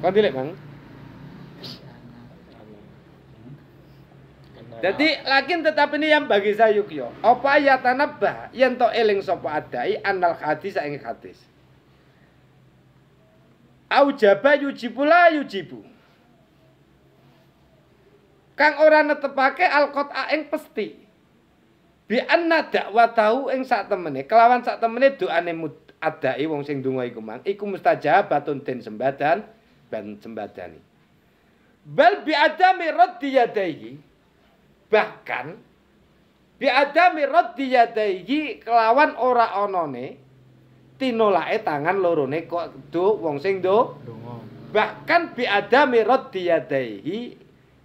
Kau dilek bang? Jadi lakin tetap ini yang bagi saya yukyo. Apa ya tanabah yang to eling sopo adai anal hadis saing hadis. Aujaba yujibu la yujibu. Kang orang netepake alkot aeng pesti. Bi anna dakwa tahu ing sak temene kelawan sak temene doane adai wong sing donga iku mang iku mustajabatun den sembadan ban sembatani. Bal bi'adami raddi yadaihi. Bahkan bi'adami raddi yadaihi kelawan ora onone tinolae tangan lorone kok do wong sing do. Bahkan bi'adami raddi yadaihi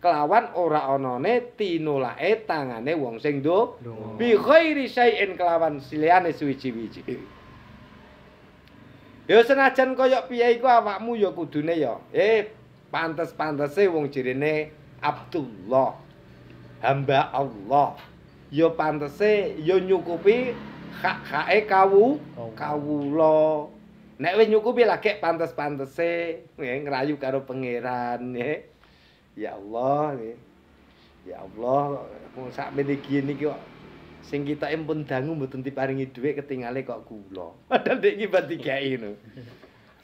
kelawan ora onone tinolae tangane wong sing do. Bi khairi kelawan siliane suwiji-wiji. Ya senajan koyok piye iku awakmu ya kudune ya. Eh, pantes-pantese wong jirine Abdullah. Hamba Allah. Ya pantese ya nyukupi hak-hake kawu kawula. Nek wis nyukupi lagi pantes-pantese ngrayu karo pangeran ya. Ya Allah. Ya Allah, kok sak gini niki kok sing kita pun dangu mboten diparingi dhuwit ketingale kok kula. Padahal ndek iki bar digaeki ngono.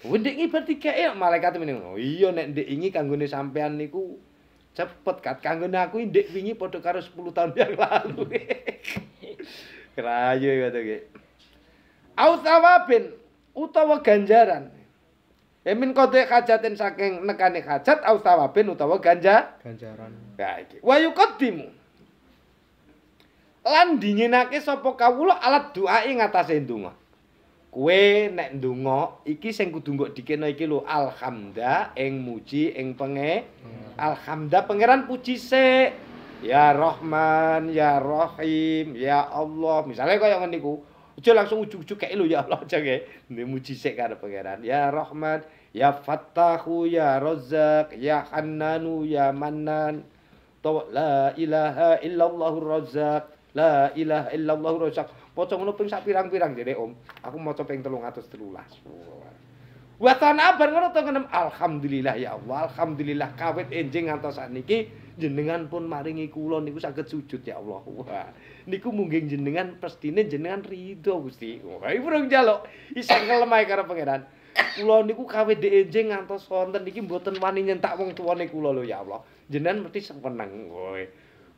Wedik iki bar digaeki malaikat meneng. Oh iya nek ndek iki kanggone sampean niku cepet kat kanggone aku ndek wingi padha karo 10 tahun yang lalu. Kerayu kata ge. Ausawabin utawa ganjaran. Emin kote kajaten saking nekane kajat ausawabin utawa ganja. Ganjaran. Ya iki. Wayu kodimu. lan dinginake sapa kawula alat doae ngatasé ndonga. Kowe nek ndonga iki sing kudu nggo dikena iki lho alhamda ing muji ing penge. Hmm. Alhamda pangeran puji sik. Ya Rahman, ya Rahim, ya Allah. Misalnya kau yang niku. Aja langsung ujuk ujug kayak ya Allah aja ini Muji sik pangeran. Ya Rahman, ya Fattahu, ya Rozak, ya Hannanu, ya Manan, Tawa la ilaha illallahur Rozak. La ilaha illallah rusak. Maca ngono ping sak pirang-pirang jene Om. Aku maca ping 313. Wa tanabar ngono to ngenem alhamdulillah ya Allah. Alhamdulillah kawit enjing ngantos niki jenengan pun maringi kula niku saged sujud ya Allah. Wah. Niku mungging jenengan pestine jenengan ridho Gusti. Wah, ibu rong jaluk isa ngelemai karo pangeran. Kula niku kawit di enjing ngantos wonten niki mboten wani nyentak wong tuane kula lho ya Allah. Jenengan mesti seneng kowe.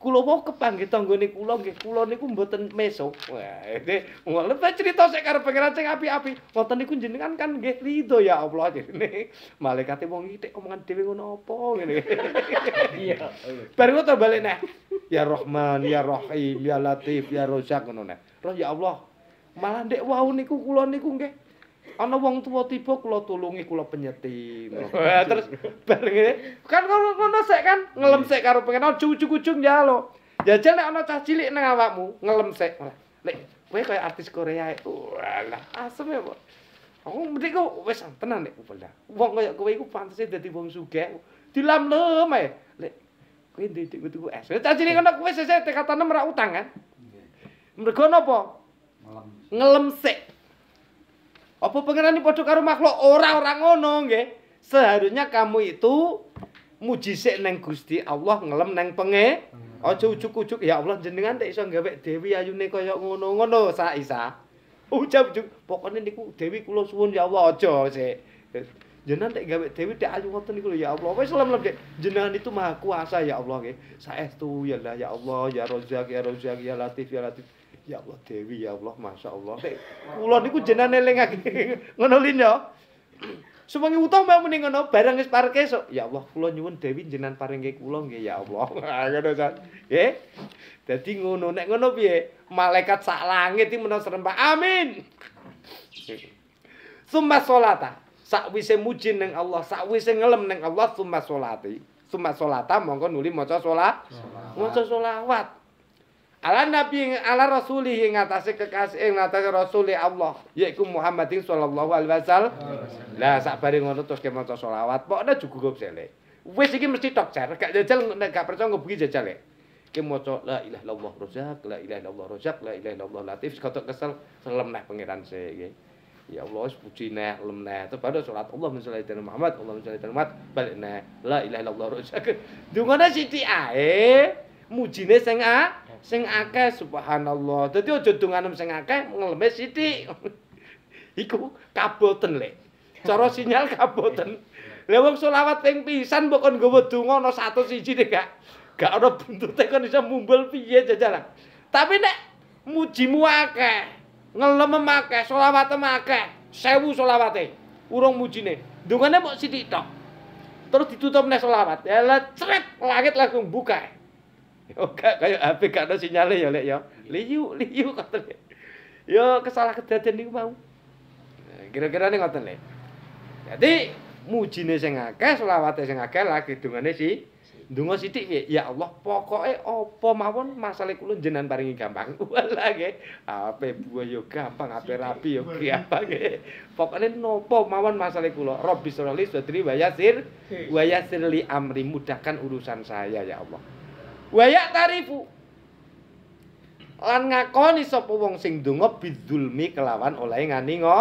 kula wau kepanggih tanggane kula nggih kula niku mboten meso. Wah, ini ngono cerita sik karo pengen sing api-api. Wonten niku jenengan kan nggih ridho ya Allah jenenge. Malaikate wong iki omongan dhewe ngono apa ngene. Iya. baru ngono balik neh. Ya Rahman, ya Rahim, ya Latif, ya Razak ngono neh. ya Allah, malah ndek wau niku kula niku nggih ana wong tuwa tiba kula tulungi kula penyetim. Terus bareng kan ngono sik kan ngelem sik karo pengen ujug-ujug ya lo. Jajal nek ana cah cilik nang awakmu ngelem sik. Lek kowe kaya artis Korea e. Walah, asem ya, Pak. Aku mesti ku wis tenan nek Wong kaya kowe iku pantes dadi wong sugih. Dilam-lem ae. Lek kowe ndek metu es. Cah cilik ngono kowe sesek tekatane ra utang kan. Mergo napa? Ngelem. Ngelem sik. Apa pangeran padha karo makhluk? orang orang ngono nggih. Seharusnya kamu itu muji neng Gusti Allah ngelem neng penge. Aja ujug-ujug ya Allah jenengan tak iso gawe dewi ayune kaya ngono-ngono sa Isa. ujuk ujug pokoknya niku dewi kula suwun ya Allah aja sik. Jenengan tak gawe dewi tak ayu ngoten niku ya Allah. Wis lem-lem jenengan itu maha kuasa ya Allah nggih. Saestu ya Allah ya Allah ya Razzaq ya Razzaq ya Latif ya Latif. ya Allah Dewi ya Allah masya Allah dek kulo niku jenane lengake ngono lin yo Semangi utang mbak mending ngono barang es parke so. Ya Allah, kulo nyuwun Dewi jenan parengke kulo nggih ya Allah. Ah, ngono kan. Ya. Dadi ngono nek ngono piye? Malaikat sak langit iki menawa serempak. Amin. Summa salata. Sakwise muji ning Allah, sakwise ngelem ning Allah summa salati. Summa salata mongko nuli maca salat. Maca selawat. ala nabi ala rasulih ing atase kekasih ing atase rasulih Allah yaiku Muhammadin sallallahu alaihi wasallam lah sak bareng ngono terus kemaca selawat pokoke cukup selek wis iki mesti tok jar gak jajal nek gak percaya ngubungi jajal lek ki maca la ilaha illallah rozak la ilaha illallah rozak la ilaha illallah latif kok kesel selem nek pangeran se iki ya Allah wis puji nek lem nek terus padha salat Allah sallallahu alaihi Muhammad Allah sallallahu muhammad, balik bal la ilaha illallah rozak dungane siti ae mujine sing a sing akeh subhanallah dadi aja dunganem sing akeh ngelemes sithik iku kaboten le cara sinyal kaboten le wong selawat ping pisan mbok kon nggowo donga ana 100 siji nek gak gak ana buntute kon iso mumbul piye jajalan tapi nek mujimu akeh ngelem akeh selawat akeh 1000 selawate urung mujine dungane mbok sithik tok terus ditutup nek selawat ya lecret langit langsung buka Yo oh, gak kaya HP gak ada sinyale ya lek ya. Liyu, liyu lek. Yo ya, kesalah kedadian niku mau. Eh, kira-kira ning ngoten lek. Jadi mujine sing akeh, selawate sing akeh lah dungane si Dungo siti piye? Ya Allah, pokoknya apa mawon masalah kula jenan paringi gampang. Walah ke apa buah yo ya gampang, apa rapi yo ya gampang ke pokoknya nopo mawon masalah kula. Rabbi sholli sadri wa yassir wa li amri mudahkan urusan saya ya Allah. Wayak tarifu Lan ngakoni sopo wong sing dungo bidulmi kelawan oleh ngani ngo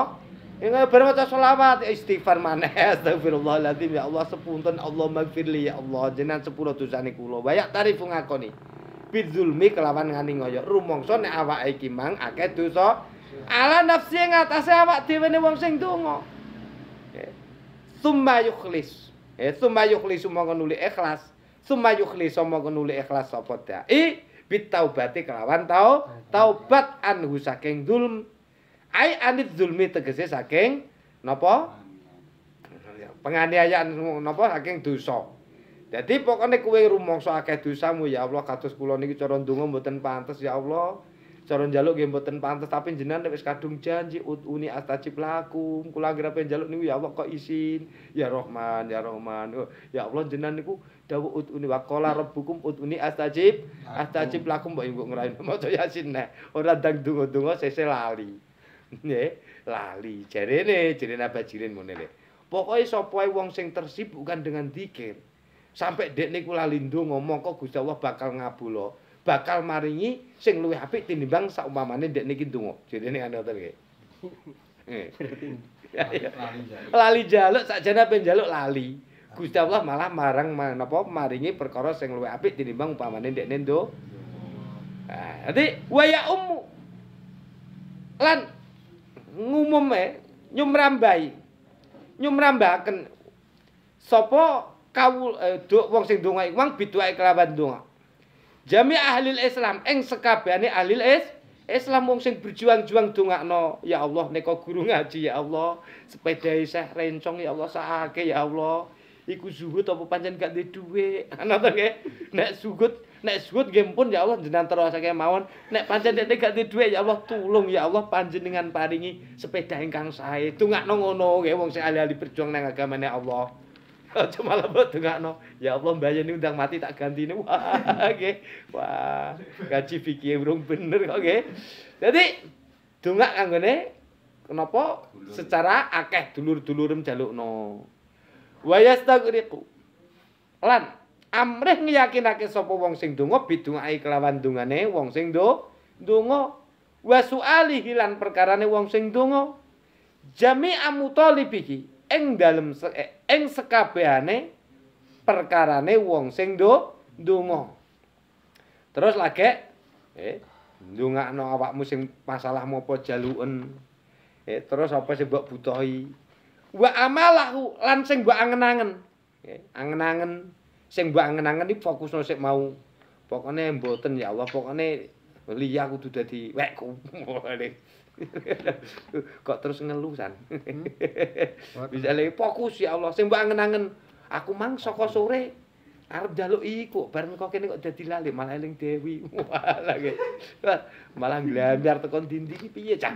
Ini bareng maca sholawat istighfar mana Astagfirullahaladzim ya Allah sepuntun Allah magfirli ya Allah Jenan sepuluh dosa ni kulo Wayak tarifu ngakoni Bidulmi kelawan ngani ngo yuk Rumongso ni awa mang ake dosa Ala nafsi yang ngatasi awak dewe ni wong sing dungo Thumma eh, yukhlis Thumma eh, yukhlis umongan uli ikhlas sumayukhli somo kenuli ikhlas sapa dai bitaubati kelawan tau taubat anhu saking zulm ai anit zulmi tegese saking nopo, penganiayaan nopo saking dosa jadi pokoknya kue rumongso akeh dosamu ya Allah kados kula niki cara ndonga mboten pantes ya Allah cara njaluk nggih mboten pantes tapi jenengan wis kadung janji utuni astajib lakum kula ape njaluk niku ya Allah kok isin ya Rahman ya Rahman oh, ya Allah jenengan niku dawuh utuni waqala rabbukum utuni astajib astajib laku, mbok ibu ngerain maca yasin nah ora ndang donga-donga sese lali nggih lali jarene jarene abajirin ngene le pokoke sapa wong sing tersibukkan dengan zikir sampai dek niku lali ndonga mongko Gusti Allah bakal ngabulo bakal maringi sing luwih apik tinimbang saumpamane ndek niki donga. Jenenge ana ngoten nggih. Eh. Lali jaluk sakjane pen jaluk lali. Gusti Allah malah marang menapa maringi perkara sing luwih apik tinimbang umpamane ndek nendo Nah, nanti waya ummu lan ngumume nyumrambai nyumrambaken sapa kawul eh, wong sing donga iku mang biduake kelawan donga jami ahli Islam eng sekabehane ahli is Islam wong berjuang-juang dongakno ya Allah neko guru ngaji ya Allah sepeda isih rencong ya Allah saake, ya Allah iku zuhud apa pancen gak duwe duwe ana to nggih nek zuhud nek zuhud nggih pun ya Allah jenengan terusake mawon nek pancen nek gak duwe duwe ya Allah tulung ya Allah panjenengan paringi sepeda ingkang sae dongakno ngono nggih wong sing ahli-ahli berjuang nang agamane Allah Aja malah mbok no Ya Allah mbak ini udah mati tak ganti gantine. Wah, nggih. Wah, gaji pikir urung bener oke jadi Dadi dongak kanggone kenapa secara akeh dulur-dulurem no Wa yastagriqu. Lan amrih ngiyakinake sopo wong sing donga bidungai kelawan dungane wong sing do dongo wa sualihi lan perkarane wong sing donga jami mutalib iki ing dalem ing eh, sekabehane perkarane wong sing ndonga. Terus lagi eh ndongakno awakmu sing masalah mopo jaluken. Eh terus apa sing mbok butuhi? Wa amalahu lan sing mbok angen-angen. Eh, angen-angen sing mbok angen-angen iki fokusno sik mau. Pokone mboten ya Allah, pokone liya kudu dadi wekku. kok terus ngelusan hmm? bisa lagi fokus ya Allah sembah angen-angen aku mang saka sore arep jaluk iku bareng kok kene kok dadi lali malah eling dewi malah ge malah glambar tekan dindi iki piye cah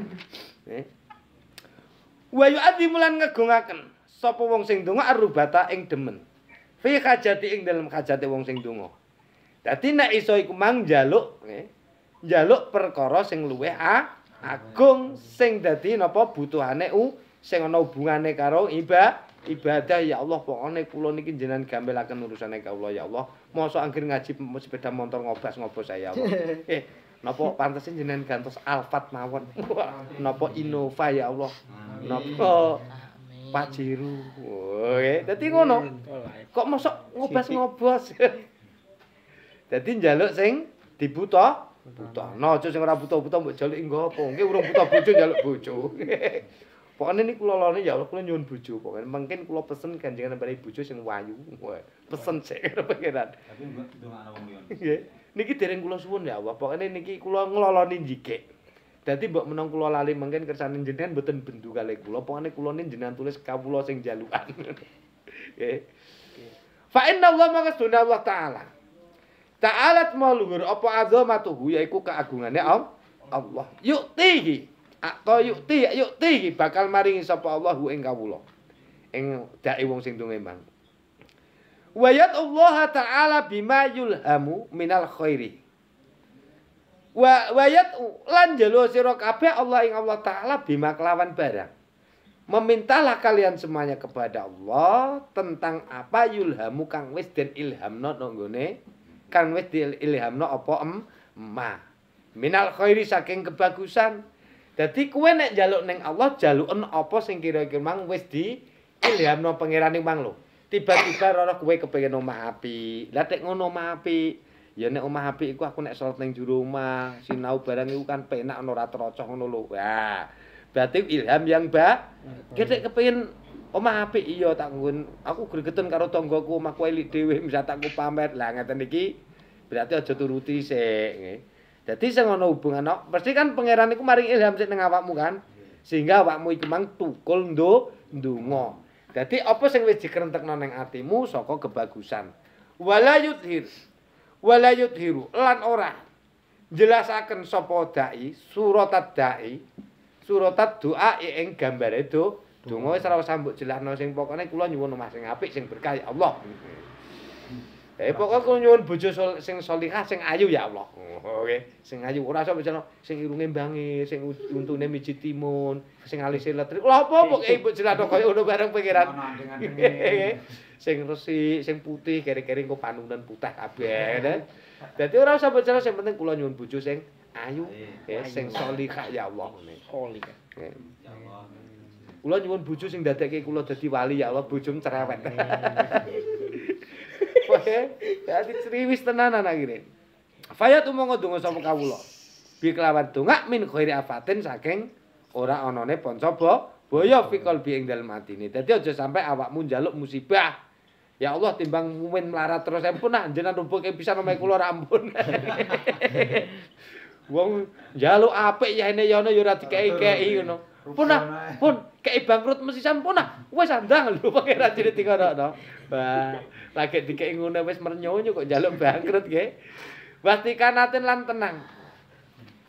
eh? wa yu'adzim lan ngegungaken sapa wong sing donga arubata ing demen fi hajati ing dalam hajate wong sing donga dadi nek iso iku mang jaluk eh, jaluk perkara sing luwe A agung sing dadi napa butuhane u sing ana hubungane karo iba ibadah ya Allah pokoke kula niki jenengan gambelaken urusane kawula ya Allah mosok anggir ngaji sepeda montor, ngobas ngobos saya ya Allah eh napa pantese jenengan gantos alfat mawon napa innova ya Allah napa pajiru oke eh, dadi ngono kok mosok ngobas ngobos dadi njaluk sing dibutuhkan Butuhno, cuk sing ora butuh-butuh mbok jaluk engko apa? Nggih urung butuh bojo njaluk bojo. Pokoke niki kula lone ya kula nyuwun bojo. Pokoke mungkin kula pesen kanjengan bareng bojo sing wayu. Pesen sik karo pangeran. Niki dereng kula suwun ya Allah. Pokoke niki kula ngloloni njikik. Dadi mbok menung kula lali mungkin kersane njenengan mboten bendu kali kula. Pokoke kula niki njenengan tulis kawula sing jalukan. Nggih. Fa inna Allah maghfirun Allah ta'ala. Ta'alat maluhur apa azamatuhu yaiku keagungannya Allah. Allah. Atau iki. Ato iki bakal maringi sapa Allah ing kawula. Ing dai wong sing dunge man. Wa yad'ullaha ta'ala bima yulhamu minal khairi. Wa wa yad lan jalu sira kabeh Allah ing Allah taala bima kelawan barang. Memintalah kalian semuanya kepada Allah tentang apa yulhamu kang wis den ilhamno nggone no, kang wis diilhamno apa emma. Minal khairi saking kebagusan. Dadi kuwe nek njaluk ning Allah jaluken apa sing kira-kira mang wis diilhamno pangeraning mang lho. Tiba-tiba ora kuwe kepengin omah api. Lah tek ngono omah api. Ya nek omah api iku aku nek salat ning juru omah, sinau barang iku kan penak ora terocoh ngono lho. Wah. Berarti ilham yang ba gede kepingin omah apik iya tak nggon aku gregeten karo tanggoku omah kuwi elik dhewe misal tak pamet, pamer lah ngeten iki berarti aja turuti sik nggih dadi sing ana hubungan pasti kan pangeran iku maring ilham sik nang awakmu kan sehingga awakmu iku mang tukul nduk ndonga dadi apa sing wis dikrentekno nang atimu saka kebagusan wala yuthir wala yuthiru lan ora jelasaken sapa dai surat dai suratat doa ing gambare do donga wis ora usah mbok jelasno sing pokoke kula nyuwun omah sing apik sing berkah ya Allah. Mm-hmm. Eh pokoke kula nyuwun bojo sing salihah sing ayu ya Allah. Nggih, oh, sing ayu ora usah bojo sing irunge mbangi, sing untune miji timun, sing alise letrik. Lah opo mbok mbok jelasno kaya ngono bareng pikiran. Sing resik, sing putih, kere-kere engko panunen putih kabeh. Dadi ora usah bojo sing penting kula nyuwun bojo sing ayu eh sing salihah ya Allah salihah ya Allah kula nyuwun bojo sing dadekke kula dadi wali ya Allah bojom cerewet oke ya diceriwis tenan anak ini fayat umong ndonga sapa kawula bi kelawan donga min khairi afatin saking ora anane ponco boyo fikol bi ing dalem atine dadi aja sampai awakmu njaluk musibah Ya Allah timbang mumin melarat terus ampun nah jenengan rubuk bisa omahe kula ra ampun. wong njaluk apik yene yono ya ora dikeki-keki ngono. Pun ah, pun kei bangkrut mesti sampun ah. Wis andang lho pengen jadi tinggal no. Bah, lagi dikeki ngono wis mernyonyo kok njaluk bangkrut ge. Pastikan atin lan tenang.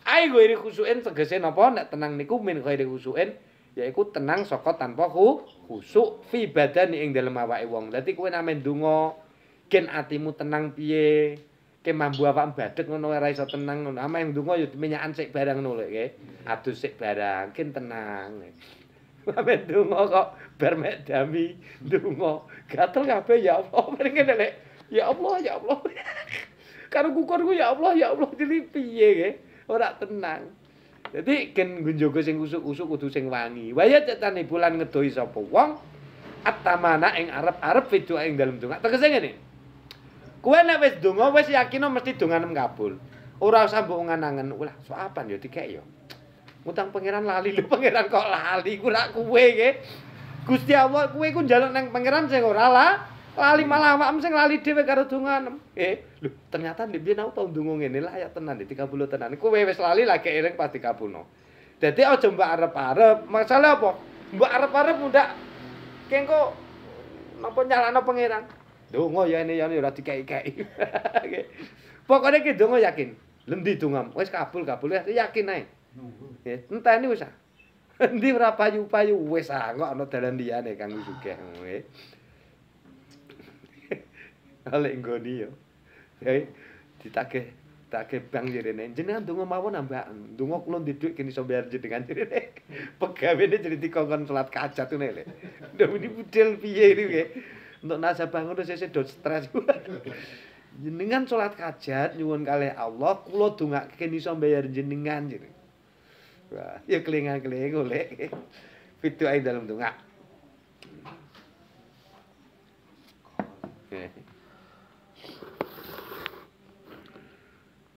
Ai gue iri khusuin tegese napa nek tenang niku min gue iri khusuin yaiku tenang soko tanpa khusuk fi badani ing dalem awake wong. Dadi kowe nek ndonga gen atimu tenang piye? ke mambu awak mbadek ngono ora iso tenang ngono ama yang dungo yo minyakan sik barang ngono lek adus sik barang kin tenang ame dungo kok bermedami, dami dungo gatel kabeh ya Allah mrene lek ya Allah ya Allah karo kukur ku ya Allah ya Allah jadi piye ge ora tenang jadi kin gunjogo sing usuk-usuk, kudu sing wangi waya cetane bulan ngedohi sapa wong atamana ing arep-arep video ing dalem dungo tegese ngene nih kue nek wis donga wis yakino mesti dongane kabul. Ora usah mbok nganangen, ulah soapan yo dikek yo. Utang pangeran lali lho pangeran kok lali ku rak kowe nggih. Gusti Allah kowe ku njaluk nang pangeran sing ora lah. Lali malah awakmu sing lali dhewe karo donganem. Eh, lho ternyata ndek biyen aku tau ndonga ngene lah ya tenan dadi kabul tenan. Kowe wis lali lagi ireng pasti kabulno. Dadi aja mbak arep-arep. Masalah apa? Mbak arep-arep mundak kengko napa nyalano pangeran. Dungo ya ini ya ini ora dikeki-keki. Pokoke ki dungo yakin. Lendi dungam, wis kabul kabul ya yakin ae. Nunggu. Ya, enteni wis. Ah. Endi ora payu-payu wis ah kok ana dalan liyane Kang Sugih. Ale nggoni yo. Ya ditagih tagih bang jirene, jenengan dungo mawon nambah dungo kulon diduk kini sobiar jenengan jirene. Pegawainnya jadi dikongkon selat kaca tuh nele. Ndomini budel piye ini weh. untuk nasabah ngurus, sesek dot stres. jenengan salat kajat nyuwun kalih Allah kula dongake iso bayar jenengan jeneng. Wah, ya kelingan-keling golek. Fitu ae dalam donga. Oke.